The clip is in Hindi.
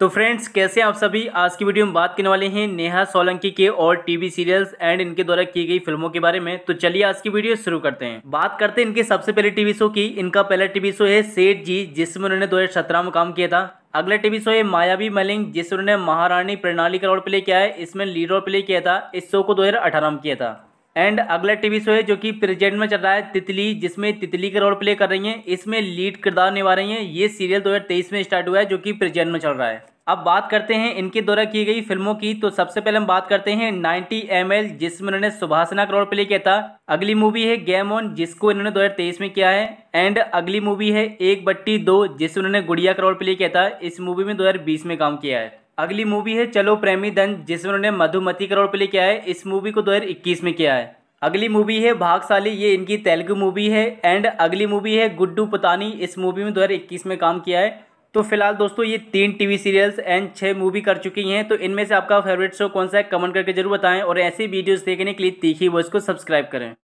तो फ्रेंड्स कैसे आप सभी आज की वीडियो में बात करने वाले हैं नेहा सोलंकी के और टीवी सीरियल्स एंड इनके द्वारा की गई फिल्मों के बारे में तो चलिए आज की वीडियो शुरू करते हैं बात करते हैं इनके सबसे पहले टीवी शो की इनका पहला टीवी शो है सेठ जी जिसमें उन्होंने दो हजार में काम किया था अगला टीवी शो है मायावी मलिंग जिसमें उन्होंने महारानी प्रणाली का रोल प्ले किया है इसमें लीड रोल प्ले किया था इस शो को दो में किया था एंड अगला टीवी शो है जो कि प्रेजेंट में चल रहा है तितली जिसमें तितली का रोल प्ले कर रही हैं इसमें लीड किरदार निभा रही हैं ये सीरियल 2023 में स्टार्ट हुआ है जो कि प्रेजेंट में चल रहा है अब बात करते हैं इनके द्वारा की गई फिल्मों की तो सबसे पहले हम बात करते हैं 90 एम एल जिसमें इन्होंने सुभाषना करोड़ प्ले किया था अगली मूवी है गेम ऑन जिसको इन्होंने 2023 में किया है एंड अगली मूवी है एक बट्टी दो जिसमें उन्होंने गुड़िया रोल प्ले किया था इस मूवी में 2020 में काम किया है अगली मूवी है चलो प्रेमी धन जिसमें उन्होंने मधुमती करोड़ प्ले किया है इस मूवी को 2021 में किया है अगली मूवी है भागशाली ये इनकी तेलुगु मूवी है एंड अगली मूवी है गुड्डू पतानी इस मूवी में 2021 में काम किया है तो फिलहाल दोस्तों ये तीन टीवी सीरियल्स एंड छः मूवी कर चुकी हैं तो इनमें से आपका फेवरेट शो कौन सा है कमेंट करके जरूर बताएं और ऐसी वीडियोज़ देखने के लिए तीखी वो को सब्सक्राइब करें